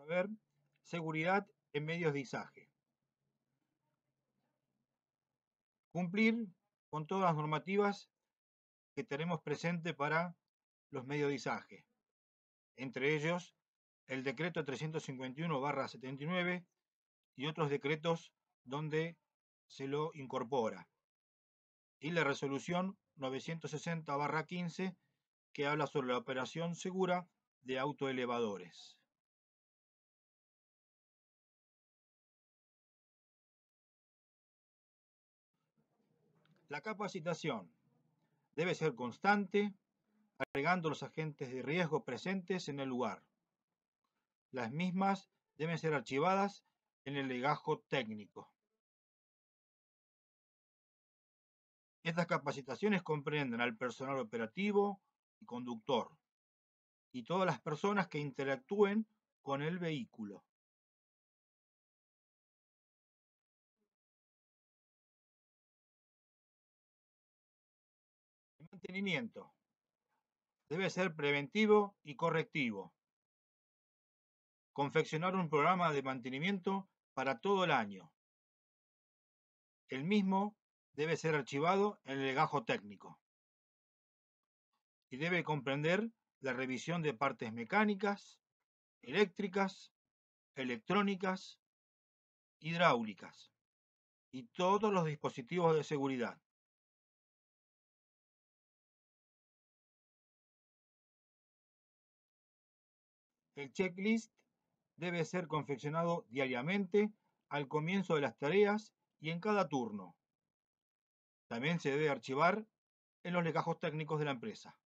a ver. Seguridad en medios de izaje. Cumplir con todas las normativas que tenemos presente para los medios de izaje. Entre ellos, el decreto 351-79 y otros decretos donde se lo incorpora. Y la resolución 960-15 que habla sobre la operación segura de autoelevadores. La capacitación debe ser constante, agregando los agentes de riesgo presentes en el lugar. Las mismas deben ser archivadas en el legajo técnico. Estas capacitaciones comprenden al personal operativo y conductor y todas las personas que interactúen con el vehículo. mantenimiento. Debe ser preventivo y correctivo. Confeccionar un programa de mantenimiento para todo el año. El mismo debe ser archivado en el legajo técnico y debe comprender la revisión de partes mecánicas, eléctricas, electrónicas, hidráulicas y todos los dispositivos de seguridad. El checklist debe ser confeccionado diariamente al comienzo de las tareas y en cada turno. También se debe archivar en los legajos técnicos de la empresa.